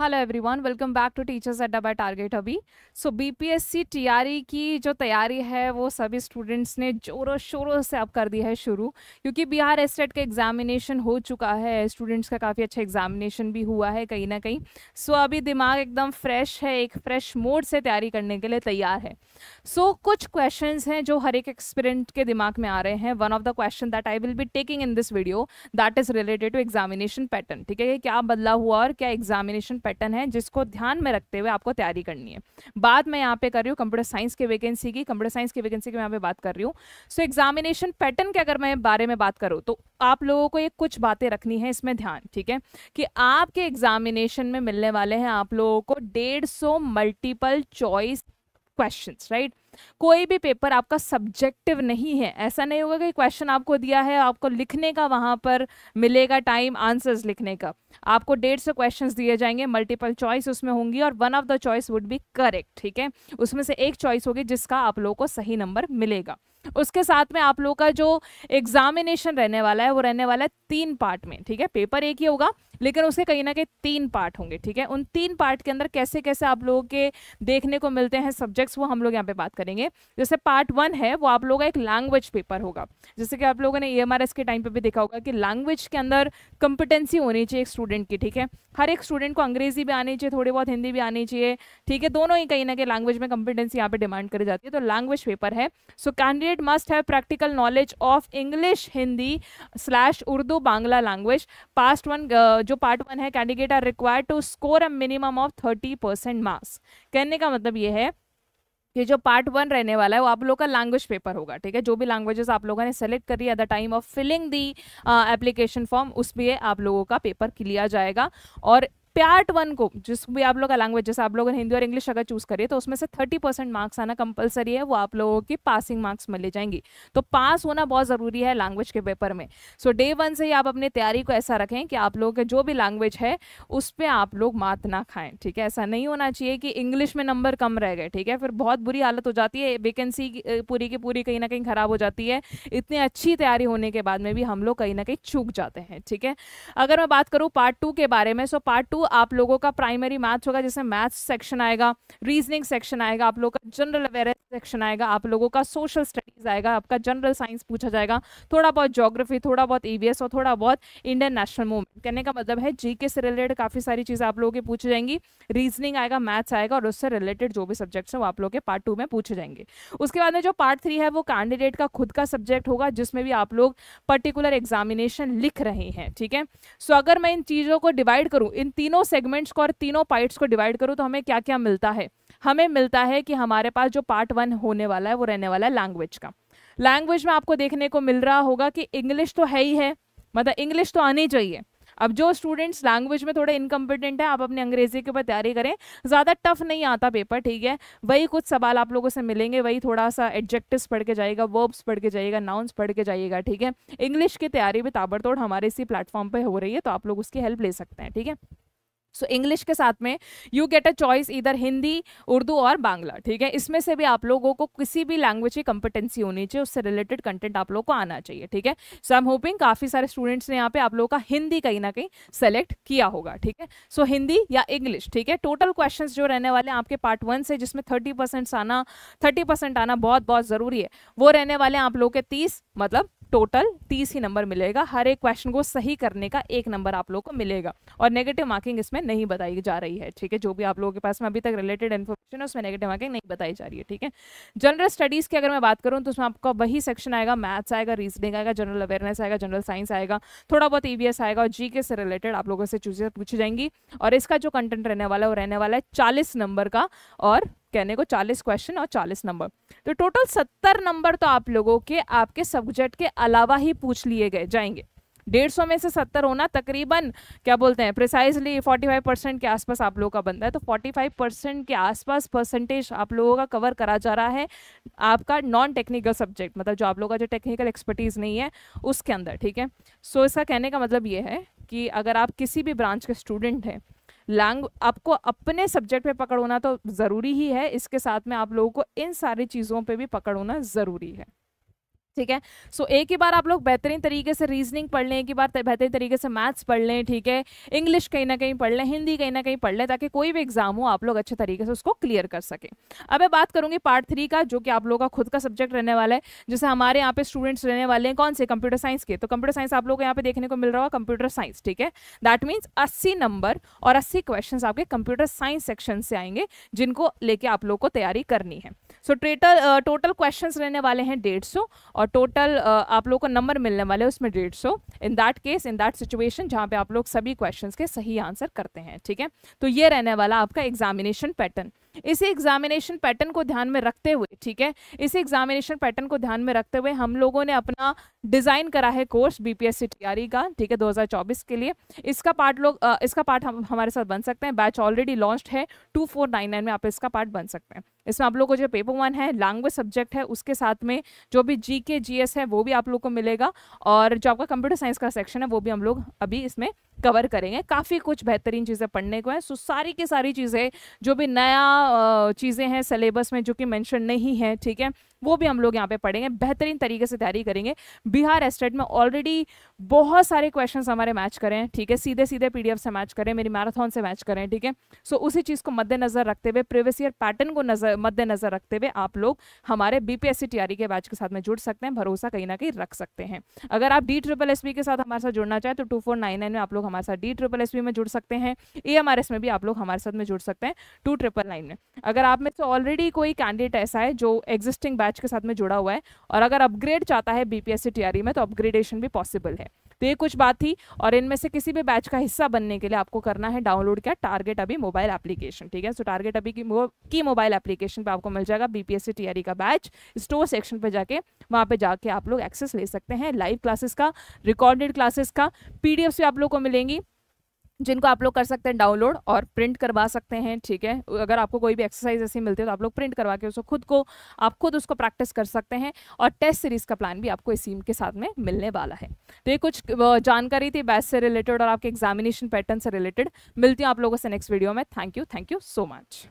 hello everyone welcome back to teachers Adda by target अभी so BPSC TRE की जो तैयारी है वो सभी स्टूडेंट्स ने जोरों शोरों से अब कर दी है शुरू क्योंकि बिहार एस्टेट e का एग्जामिनेशन हो चुका है स्टूडेंट्स का काफ़ी अच्छा एग्जामिनेशन भी हुआ है कहीं ना कहीं सो so, अभी दिमाग एकदम फ्रेश है एक फ्रेश मोड से तैयारी करने के लिए तैयार है सो so, कुछ क्वेश्चन हैं जो हर एक एक्सपेरेंट के दिमाग में आ रहे हैं one of the question that I will be taking in this video that is related to examination pattern ठीक है क्या बदला हुआ और क्या एग्जामिनेशन पैटर्न है जिसको ध्यान में रखते हुए आपको तैयारी करनी है बाद में यहाँ पे कर रही हूँ कंप्यूटर साइंस की वैकेंसी की कंप्यूटर साइंस की वैकेंसी की मैं यहाँ पे बात कर रही हूँ सो एग्जामिनेशन पैटर्न के अगर मैं बारे में बात करूँ तो आप लोगों को ये कुछ बातें रखनी है इसमें ध्यान ठीक है कि आपके एग्जामिनेशन में मिलने वाले हैं आप लोगों को डेढ़ मल्टीपल चॉइस क्वेश्चन राइट कोई भी पेपर आपका सब्जेक्टिव नहीं है ऐसा नहीं होगा कि क्वेश्चन आपको दिया है आपको लिखने का वहाँ पर मिलेगा टाइम आंसर्स लिखने का आपको डेढ़ सौ क्वेश्चन दिए जाएंगे मल्टीपल चॉइस उसमें होंगी और one of the choice would be correct ठीक है उसमें से एक चॉइस होगी जिसका आप लोगों को सही नंबर मिलेगा उसके साथ में आप लोग का जो एग्जामिनेशन रहने वाला है वो रहने वाला है तीन पार्ट में ठीक है पेपर एक ही होगा लेकिन उसके कहीं ना कहीं तीन पार्ट होंगे ठीक है उन तीन पार्ट के अंदर कैसे कैसे आप लोगों के देखने को मिलते हैं सब्जेक्ट्स वो हम लोग यहाँ पे बात करेंगे जैसे पार्ट वन है वो आप लोगों का एक लैंग्वेज पेपर होगा जैसे कि आप लोगों ने ई के टाइम पे भी देखा होगा कि लैंग्वेज के अंदर कंपिटेंसी होनी चाहिए एक स्टूडेंट की ठीक है हर एक स्टूडेंट को अंग्रेजी भी आनी चाहिए थोड़ी बहुत हिंदी भी आनी चाहिए ठीक है दोनों ही कहीं ना कहीं लैंग्वेज में कंपिटेंसी यहाँ पर डिमांड करी जाती है तो लैंग्वेज पेपर है so candidate must have practical knowledge of English Hindi slash Urdu Bangla language past one जो पार्ट वन है candidate are required to score a minimum of thirty percent marks कहने का मतलब ये है ये जो पार्ट वन रहने वाला है वो आप लोग का लैंग्वेज पेपर होगा ठीक है जो भी लैंग्वेजेस आप लोगों ने सेलेक्ट करी at the time of filling the application form उस पर आप लोगों का पेपर लिया जाएगा और पार्ट वन को जिस भी आप लोग का लैंग्वेज जैसे आप लोगों ने हिंदी और इंग्लिश अगर चूज करिए तो उसमें से थर्टी परसेंट मार्क्स आना कंपलसरी है वो आप लोगों की पासिंग मार्क्स मिले जाएंगे तो पास होना बहुत ज़रूरी है लैंग्वेज के पेपर में सो डे वन से ही आप अपनी तैयारी को ऐसा रखें कि आप लोगों के जो भी लैंग्वेज है उस पर आप लोग मात ना खाएं ठीक है ऐसा नहीं होना चाहिए कि इंग्लिश में नंबर कम रह गए ठीक है फिर बहुत बुरी हालत हो जाती है वेकेंसी पूरी की पूरी कहीं ना कहीं ख़राब हो जाती है इतनी अच्छी तैयारी होने के बाद में भी हम लोग कहीं ना कहीं चूक जाते हैं ठीक है अगर मैं बात करूँ पार्ट टू के बारे में सो पार्ट टू आप लोगों का प्राइमरी मैथ्स होगा जिसमें मैथ्स सेक्शन आएगा रीजनिंग सेक्शन आएगा आप लोगों का जनरल अवेयरनेस सेक्शन आएगा आप लोगों का सोशल स्टडी क्वेश्चन आएगा आपका जनरल साइंस पूछा जाएगा थोड़ा बहुत जोग्राफी थोड़ा बहुत ईवीएस और थोड़ा बहुत इंडियन नेशनल मूवमेंट कहने का मतलब है जीके से रिलेटेड काफ़ी सारी चीज़ें आप लोगों के पूछी जाएंगी रीजनिंग आएगा मैथ्स आएगा और उससे रिलेटेड जो भी सब्जेक्ट्स हैं वो आप लोग के पार्ट टू में पूछे जाएंगे उसके बाद में जो पार्ट थ्री है वो कैंडिडेट का खुद का सब्जेक्ट होगा जिसमें भी आप लोग पर्टिकुलर एग्जामिनेशन लिख रहे हैं ठीक है सो अगर मैं इन चीज़ों को डिवाइड करूँ इन तीनों सेगमेंट्स को और तीनों पार्ट्स को डिवाइड करूँ तो हमें क्या क्या मिलता है हमें मिलता है कि हमारे पास जो पार्ट वन होने वाला है वो रहने वाला है लैंग्वेज का लैंग्वेज में आपको देखने को मिल रहा होगा कि इंग्लिश तो है ही है मतलब इंग्लिश तो आनी चाहिए अब जो स्टूडेंट्स लैंग्वेज में थोड़े इनकम्पिटेंट है आप अपने अंग्रेजी के ऊपर तैयारी करें ज़्यादा टफ नहीं आता पेपर ठीक है वही कुछ सवाल आप लोगों से मिलेंगे वही थोड़ा सा एडजेक्टिव्स पढ़ के जाएगा वर्ब्स पढ़ के जाएगा नाउन्स पढ़ के जाइएगा ठीक है इंग्लिश की तैयारी भी ताबड़तोड़ हमारे इसी प्लेटफॉर्म पर हो रही है तो आप लोग उसकी हेल्प ले सकते हैं ठीक है सो so, इंग्लिश के साथ में यू गेट अ चॉइस इधर हिंदी उर्दू और बांग्ला ठीक है इसमें से भी आप लोगों को किसी भी लैंग्वेज की कंपिटेंसी होनी चाहिए उससे रिलेटेड कंटेंट आप लोगों को आना चाहिए ठीक है सो आई एम होपिंग काफ़ी सारे स्टूडेंट्स ने यहाँ पे आप लोगों का हिंदी कहीं ना कहीं सेलेक्ट किया होगा ठीक है सो हिंदी या इंग्लिश ठीक है टोटल क्वेश्चन जो रहने वाले आपके पार्ट वन से जिसमें थर्टी परसेंट आना थर्टी परसेंट आना बहुत बहुत ज़रूरी है वो रहने वाले हैं आप लोग के तीस मतलब टोटल तीस ही नंबर मिलेगा हर एक क्वेश्चन को सही करने का एक नंबर आप लोग को मिलेगा और नेगेटिव मार्किंग इसमें नहीं बताई जा रही है ठीक है जो भी आप लोगों के पास में अभी तक रिलेटेड इन्फॉर्मेशन है उसमें नेगेटिव मार्किंग नहीं बताई जा रही है ठीक है जनरल स्टडीज़ की अगर मैं बात करूँ तो उसमें आपका वही सेक्शन आएगा मैथ्स आएगा रीजनिंग आएगा जनरल अवेयरनेस आएगा जनरल साइंस आएगा थोड़ा बहुत ई आएगा और जी से रिलेटेड आप लोगों से चूजें पूछी जाएंगी और इसका जो कंटेंट रहने वाला है वो रहने वाला है चालीस नंबर का और कहने को चालीस क्वेश्चन और चालीस नंबर तो टोटल सत्तर नंबर तो आप लोगों के आपके सब्जेक्ट के अलावा ही पूछ लिए गए जाएंगे डेढ़ सौ में से सत्तर होना तकरीबन क्या बोलते हैं प्रिसाइजली फोर्टी फाइव परसेंट के आसपास आप लोगों का बनता है तो फोर्टी फाइव परसेंट के आसपास परसेंटेज आप लोगों का कवर करा जा रहा है आपका नॉन टेक्निकल सब्जेक्ट मतलब जो आप लोगों का जो टेक्निकल एक्सपर्टीज़ नहीं है उसके अंदर ठीक है सो so, इसका कहने का मतलब ये है कि अगर आप किसी भी ब्रांच के स्टूडेंट हैं लैंग आपको अपने सब्जेक्ट पे पकड़ होना तो ज़रूरी ही है इसके साथ में आप लोगों को इन सारी चीज़ों पे भी पकड़ होना ज़रूरी है ठीक है सो so, एक ही बार आप लोग बेहतरीन तरीके से रीजनिंग पढ़ लें एक ही बार बेहतरीन तरीके से मैथ्स पढ़ लें ठीक है इंग्लिश कहीं ना कहीं पढ़ लें हिंदी कहीं ना कहीं पढ़ लें ताकि कोई भी एग्जाम हो आप लोग अच्छे तरीके से उसको क्लियर कर सकें अब मैं बात करूंगी पार्ट थ्री का जो कि आप लोगों का खुद का सब्जेक्ट रहने वाला है जैसे हमारे यहाँ पे स्टूडेंट्स रहने वाले हैं कौन से कंप्यूटर साइंस के तो कंप्यूटर साइंस आप लोग को यहाँ पे देखने को मिल रहा होगा कंप्यूटर साइंस ठीक है दैट मीन्स अस्सी नंबर और अस्सी क्वेश्चन आपके कंप्यूटर साइंस सेक्शन से आएंगे जिनको लेके आप लोग को तैयारी करनी है सो टोटल टोटल क्वेश्चंस रहने वाले हैं डेढ़ सौ और टोटल uh, आप लोगों को नंबर मिलने वाले हैं उसमें डेढ़ सौ in that case in that situation जहाँ पे आप लोग सभी क्वेश्चंस के सही आंसर करते हैं ठीक है तो ये रहने वाला आपका एग्जामिनेशन पैटर्न इसी एग्जामिनेशन पैटर्न को ध्यान में रखते हुए ठीक है इसी एग्जामिनेशन पैटर्न को ध्यान में रखते हुए हम लोगों ने अपना डिज़ाइन करा है कोर्स बी पी का ठीक है 2024 के लिए इसका पार्ट लोग इसका पार्ट हम हमारे साथ बन सकते हैं बैच ऑलरेडी लॉन्च है टू में आप इसका पार्ट बन सकते हैं इसमें आप लोग को जो पेपर वन है लैंग्वेज सब्जेक्ट है उसके साथ में जो भी जी के जी है वो भी आप लोग को मिलेगा और जो आपका कंप्यूटर साइंस का सेक्शन है वो भी हम लोग अभी इसमें कवर करेंगे काफ़ी कुछ बेहतरीन चीज़ें पढ़ने को हैं सो सारी की सारी चीज़ें जो भी नया चीज़ें हैं सिलेबस में जो कि मैंशन नहीं है ठीक है वो भी हम लोग यहाँ पे पढ़ेंगे बेहतरीन तरीके से तैयारी करेंगे बिहार एस्टेट में ऑलरेडी बहुत सारे क्वेश्चन हमारे मैच करें ठीक है सीधे सीधे पी से मैच करें मेरी मैराथन से मैच करें ठीक है सो उसी चीज़ को मद्देनजर रखते हुए प्रीवियस ईयर पैटर्न को नजर मद्देनजर रखते हुए आप लोग हमारे बीपीएससी तैयारी के बैच के साथ में जुड़ सकते हैं भरोसा कहीं ना कहीं रख सकते हैं अगर आप डी ट्रिपल एस के साथ हमारे साथ जुड़ना चाहें तो टू फोर नाइन नाइन में आप लोग हमारे साथ डी ट्रिपल एस में जुड़ सकते हैं ए में भी आप लोग हमारे साथ में जुड़ सकते हैं टू ट्रिपल नाइन में अगर आप में से ऑलरेडी कोई कैंडिडेट ऐसा है जो एग्जिस्टिंग बैच बैच के साथ में जुड़ा हुआ है और अगर अपग्रेड चाहता है बीपीएससी टीआरई e में तो अपग्रेडेशन भी पॉसिबल है तो ये कुछ बात थी और इनमें से किसी भी बैच का हिस्सा बनने के लिए आपको करना है डाउनलोड किया टारगेट अभी मोबाइल एप्लीकेशन ठीक है सो टारगेट अभी की, मोबाइल एप्लीकेशन पर आपको मिल जाएगा बीपीएससी टीआरई e का बैच स्टोर सेक्शन पर जाके वहाँ पे जाके आप लोग एक्सेस ले सकते हैं लाइव क्लासेस का रिकॉर्डेड क्लासेस का पीडीएफ से आप लोग को मिलेंगी जिनको आप लोग कर सकते हैं डाउनलोड और प्रिंट करवा सकते हैं ठीक है अगर आपको कोई भी एक्सरसाइज ऐसी मिलती है तो आप लोग प्रिंट करवा के उसको खुद को आप खुद उसको प्रैक्टिस कर सकते हैं और टेस्ट सीरीज़ का प्लान भी आपको इस के साथ में मिलने वाला है तो ये कुछ जानकारी थी बैस से रिलेटेड और आपके एग्जामिनेशन पैटर्न से रिलेटेड मिलती हूँ आप लोगों से नेक्स्ट वीडियो में thank you thank you so much